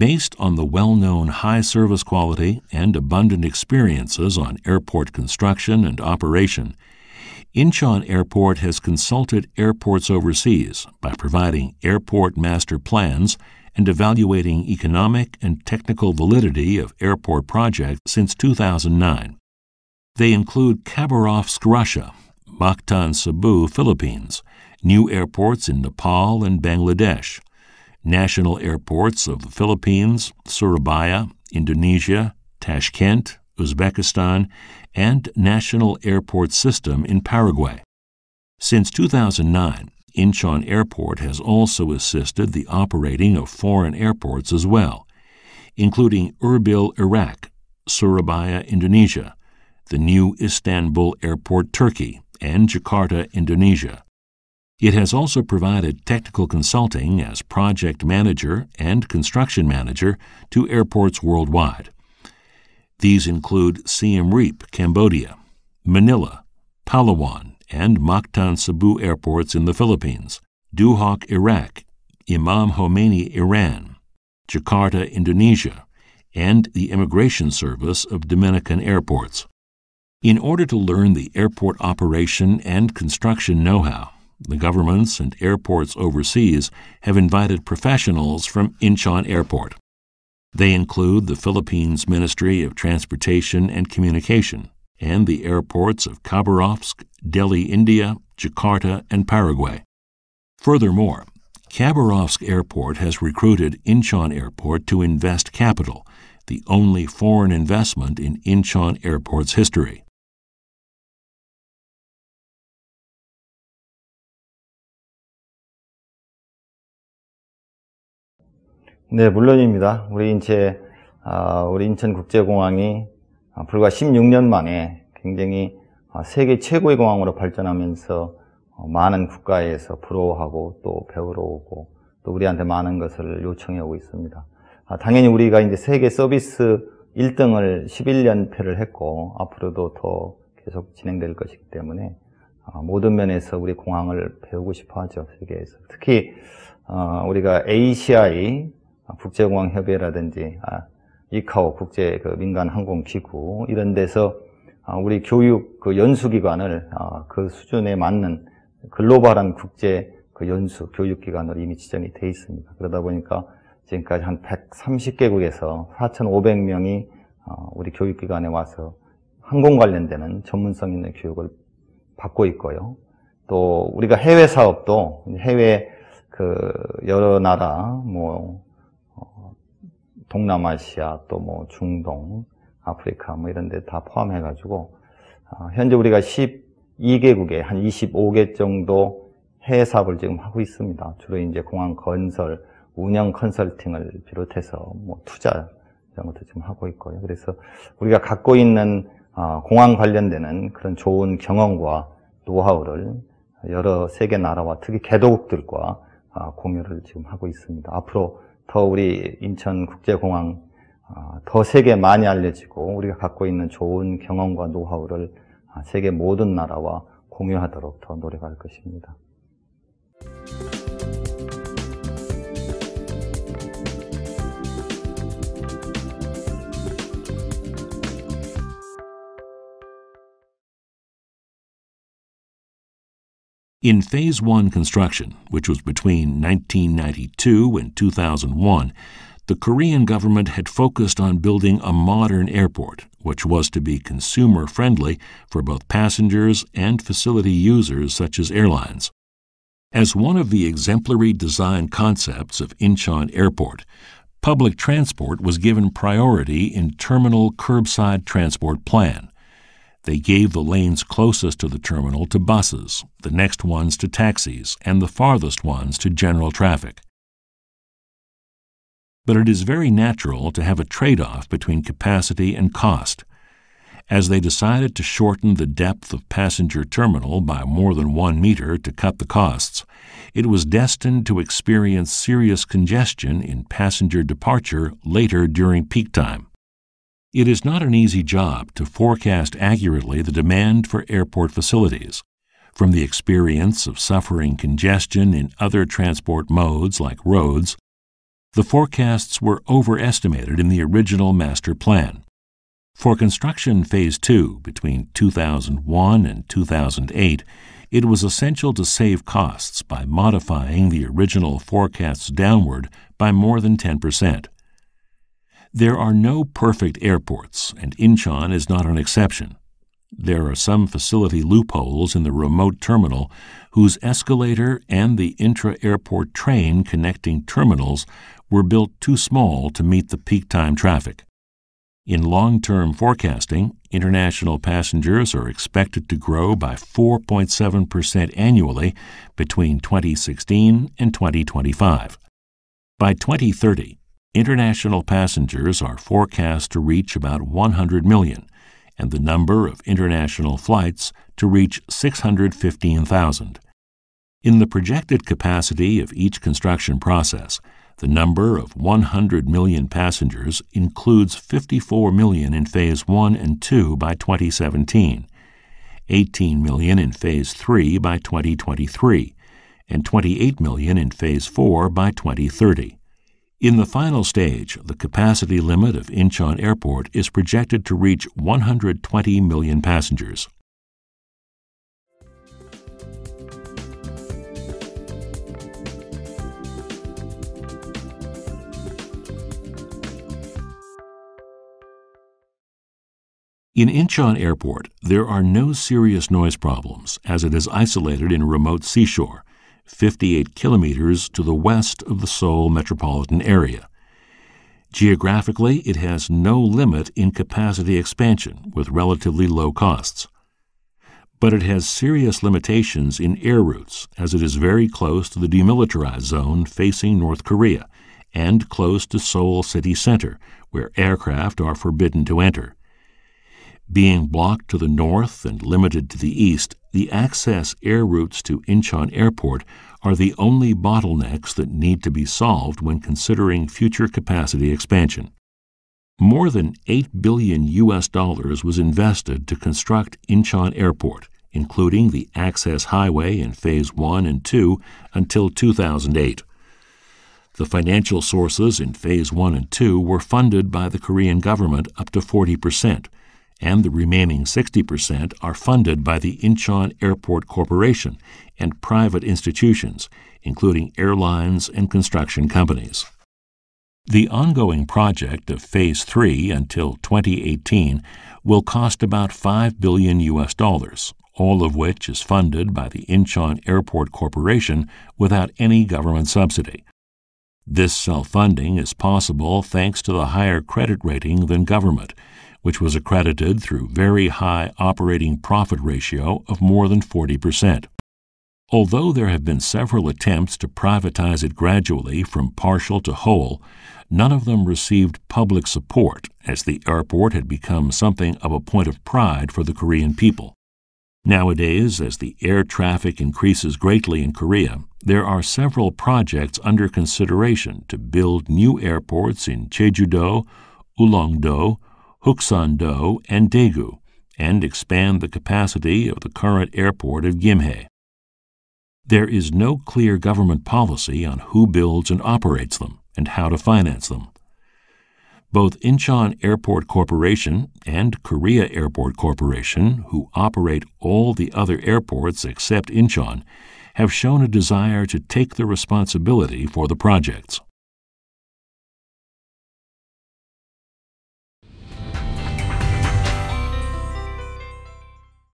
Based on the well known high service quality and abundant experiences on airport construction and operation, Incheon Airport has consulted airports overseas by providing airport master plans and evaluating economic and technical validity of airport projects since 2009. They include Khabarovsk, Russia, Mactan, Cebu, Philippines, new airports in Nepal and Bangladesh, national airports of the Philippines, Surabaya, Indonesia, Tashkent, Uzbekistan, and national airport system in Paraguay. Since 2009, Incheon Airport has also assisted the operating of foreign airports as well, including Erbil, Iraq, Surabaya, Indonesia, the new Istanbul Airport, Turkey, and Jakarta, Indonesia. It has also provided technical consulting as project manager and construction manager to airports worldwide. These include Siem Reap, Cambodia, Manila, Palawan, and Mactan Cebu airports in the Philippines, Duhok, Iraq, Imam Khomeini, Iran, Jakarta, Indonesia, and the Immigration Service of Dominican airports. In order to learn the airport operation and construction know how, the governments and airports overseas have invited professionals from Incheon Airport. They include the Philippines Ministry of Transportation and Communication and the airports of Khabarovsk, Delhi, India, Jakarta, and Paraguay. Furthermore, Khabarovsk Airport has recruited Incheon Airport to invest capital, the only foreign investment in Incheon Airport's history. 네, 물론입니다. 아, 우리 인체, 우리 인천국제공항이 아, 불과 16년 만에 굉장히 아, 세계 최고의 공항으로 발전하면서 어, 많은 국가에서 부러워하고 또 배우러 오고 또 우리한테 많은 것을 요청해 오고 있습니다. 당연히 우리가 이제 세계 서비스 1등을 11년패를 했고 앞으로도 더 계속 진행될 것이기 때문에 모든 면에서 우리 공항을 배우고 싶어 하죠, 세계에서. 특히, 어, 우리가 ACI, 아, 국제공항협의회라든지 아, 이카오 국제 그 민간 항공 기구 이런 데서 아, 우리 교육 그 연수기관을 그 수준에 맞는 글로벌한 국제 그 연수 교육기관으로 이미 지정이 돼 있습니다. 그러다 보니까 지금까지 한 130개국에서 4,500명이 어, 우리 교육기관에 와서 항공 관련되는 전문성 있는 교육을 받고 있고요. 또 우리가 해외 사업도 해외 그 여러 나라 뭐 동남아시아 또 뭐 중동, 아프리카 뭐 이런 데 다 포함해 가지고 아, 현재 우리가 12개국에 한 25개 정도 해외 사업을 지금 하고 있습니다. 주로 이제 공항 건설, 운영 컨설팅을 비롯해서 뭐 투자 이런 것도 지금 하고 있고요. 그래서 우리가 갖고 있는 아, 공항 관련되는 그런 좋은 경험과 노하우를 여러 세계 나라와 특히 개도국들과 아, 공유를 지금 하고 있습니다. 앞으로 더 우리 인천국제공항 아, 더 세계 많이 알려지고 우리가 갖고 있는 좋은 경험과 노하우를 아, 세계 모든 나라와 공유하도록 더 노력할 것입니다. In Phase 1 construction, which was between 1992 and 2001, the Korean government had focused on building a modern airport, which was to be consumer friendly for both passengers and facility users such as airlines. As one of the exemplary design concepts of Incheon Airport, public transport was given priority in Terminal Curbside Transport Plan. They gave the lanes closest to the terminal to buses, the next ones to taxis, and the farthest ones to general traffic. But it is very natural to have a trade off between capacity and cost. As they decided to shorten the depth of passenger terminal by more than one meter to cut the costs, it was destined to experience serious congestion in passenger departure later during peak time. It is not an easy job to forecast accurately the demand for airport facilities. From the experience of suffering congestion in other transport modes like roads, the forecasts were overestimated in the original master plan. For construction Phase 2 between 2001 and 2008, it was essential to save costs by modifying the original forecasts downward by more than 10 percent. There are no perfect airports, and Incheon is not an exception. There are some facility loopholes in the remote terminal whose escalator and the intra airport train connecting terminals were built too small to meet the peak time traffic. In long term forecasting, international passengers are expected to grow by 4.7% annually between 2016 and 2025. By 2030, International passengers are forecast to reach about 100 million, and the number of international flights to reach 615,000. In the projected capacity of each construction process, the number of 100 million passengers includes 54 million in Phase 1 and 2 by 2017, 18 million in Phase 3 by 2023, and 28 million in Phase 4 by 2030. In the final stage, the capacity limit of Incheon Airport is projected to reach 120 million passengers. In Incheon Airport, there are no serious noise problems as it is isolated in a remote seashore, 58 kilometers to the west of the Seoul metropolitan area. Geographically, it has no limit in capacity expansion with relatively low costs. But it has serious limitations in air routes, as it is very close to the demilitarized zone facing North Korea and close to Seoul city center, where aircraft are forbidden to enter. Being blocked to the north and limited to the east, the access air routes to Incheon Airport are the only bottlenecks that need to be solved when considering future capacity expansion. More than 8 billion US dollars was invested to construct Incheon Airport, including the access highway in phase 1 and 2 until 2008. The financial sources in phase 1 and 2 were funded by the Korean government up to 40 percent and the remaining 60% are funded by the Incheon Airport Corporation and private institutions, including airlines and construction companies. The ongoing project of Phase 3 until 2018 will cost about 5 billion US dollars, all of which is funded by the Incheon Airport Corporation without any government subsidy. This self funding is possible thanks to the higher credit rating than government which was accredited through very high operating profit ratio of more than 40%. Although there have been several attempts to privatize it gradually from partial to whole, none of them received public support as the airport had become something of a point of pride for the Korean people. Nowadays, as the air traffic increases greatly in Korea, there are several projects under consideration to build new airports in Jeju-do, Ulongdo, Huksan Do, and Daegu, and expand the capacity of the current airport of Gimhae. There is no clear government policy on who builds and operates them and how to finance them. Both Incheon Airport Corporation and Korea Airport Corporation, who operate all the other airports except Incheon, have shown a desire to take the responsibility for the projects.